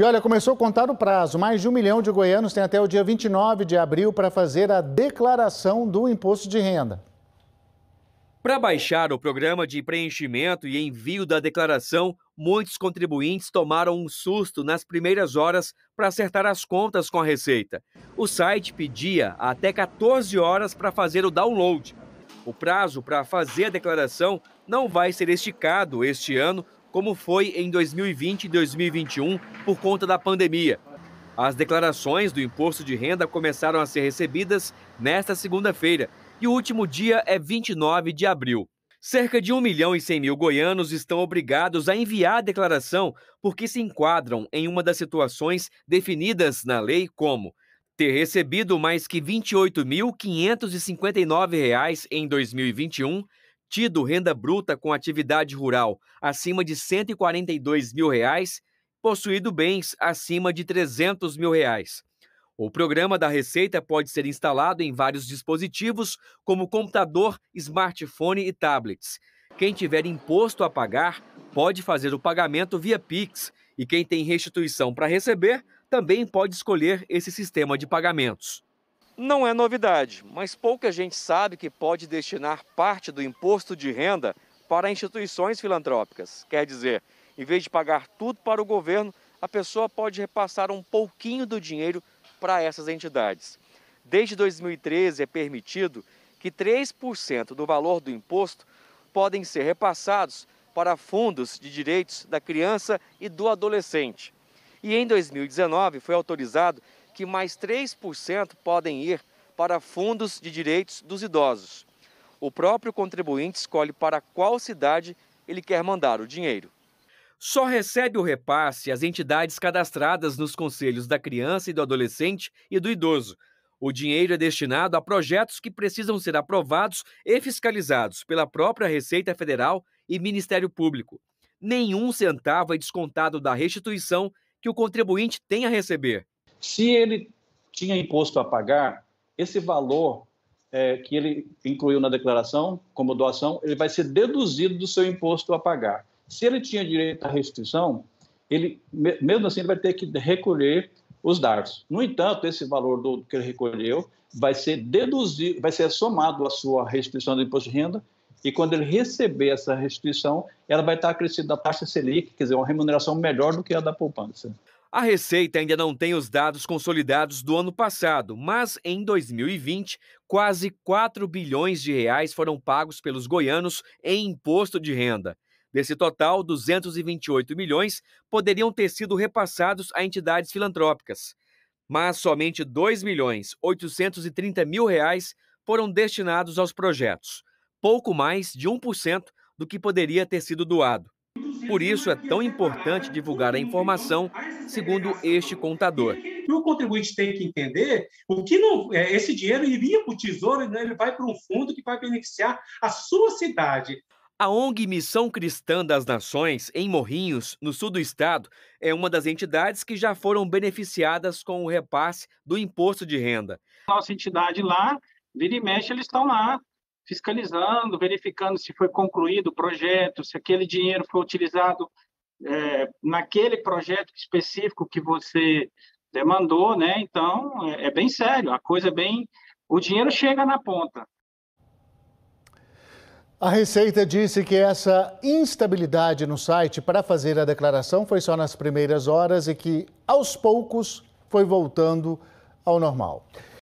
E olha, começou a contar o prazo. Mais de um milhão de goianos tem até o dia 29 de abril para fazer a declaração do imposto de renda. Para baixar o programa de preenchimento e envio da declaração, muitos contribuintes tomaram um susto nas primeiras horas para acertar as contas com a Receita. O site pedia até 14 horas para fazer o download. O prazo para fazer a declaração não vai ser esticado este ano como foi em 2020 e 2021 por conta da pandemia. As declarações do imposto de renda começaram a ser recebidas nesta segunda-feira e o último dia é 29 de abril. Cerca de 1 milhão e 100 mil goianos estão obrigados a enviar a declaração porque se enquadram em uma das situações definidas na lei como ter recebido mais que R$ 28.559 em 2021, tido renda bruta com atividade rural acima de 142 mil, reais, possuído bens acima de 300 mil. Reais. O programa da Receita pode ser instalado em vários dispositivos, como computador, smartphone e tablets. Quem tiver imposto a pagar pode fazer o pagamento via Pix e quem tem restituição para receber também pode escolher esse sistema de pagamentos não é novidade, mas pouca gente sabe que pode destinar parte do imposto de renda para instituições filantrópicas. Quer dizer, em vez de pagar tudo para o governo, a pessoa pode repassar um pouquinho do dinheiro para essas entidades. Desde 2013 é permitido que 3% do valor do imposto podem ser repassados para fundos de direitos da criança e do adolescente. E em 2019 foi autorizado que mais 3% podem ir para fundos de direitos dos idosos. O próprio contribuinte escolhe para qual cidade ele quer mandar o dinheiro. Só recebe o repasse as entidades cadastradas nos conselhos da criança e do adolescente e do idoso. O dinheiro é destinado a projetos que precisam ser aprovados e fiscalizados pela própria Receita Federal e Ministério Público. Nenhum centavo é descontado da restituição que o contribuinte tem a receber. Se ele tinha imposto a pagar, esse valor é, que ele incluiu na declaração como doação, ele vai ser deduzido do seu imposto a pagar. Se ele tinha direito à restituição, ele mesmo assim ele vai ter que recolher os dados. No entanto, esse valor do que ele recolheu vai ser deduzido, vai ser somado à sua restituição do imposto de renda e quando ele receber essa restituição, ela vai estar acrescida da taxa Selic, quer dizer, uma remuneração melhor do que a da poupança. A Receita ainda não tem os dados consolidados do ano passado, mas em 2020, quase 4 bilhões de reais foram pagos pelos goianos em imposto de renda. Desse total, 228 milhões poderiam ter sido repassados a entidades filantrópicas, mas somente 2 milhões 830 mil reais foram destinados aos projetos, pouco mais de 1% do que poderia ter sido doado. Por isso é tão importante divulgar a informação, segundo este contador. o contribuinte tem que entender o que não, é, esse dinheiro iria para o tesouro, né, ele vai para um fundo que vai beneficiar a sua cidade. A ONG Missão Cristã das Nações, em Morrinhos, no sul do estado, é uma das entidades que já foram beneficiadas com o repasse do imposto de renda. Nossa entidade lá, vira e mexe, eles estão lá fiscalizando, verificando se foi concluído o projeto, se aquele dinheiro foi utilizado é, naquele projeto específico que você demandou, né? Então, é, é bem sério, a coisa é bem. O dinheiro chega na ponta. A Receita disse que essa instabilidade no site para fazer a declaração foi só nas primeiras horas e que, aos poucos, foi voltando ao normal.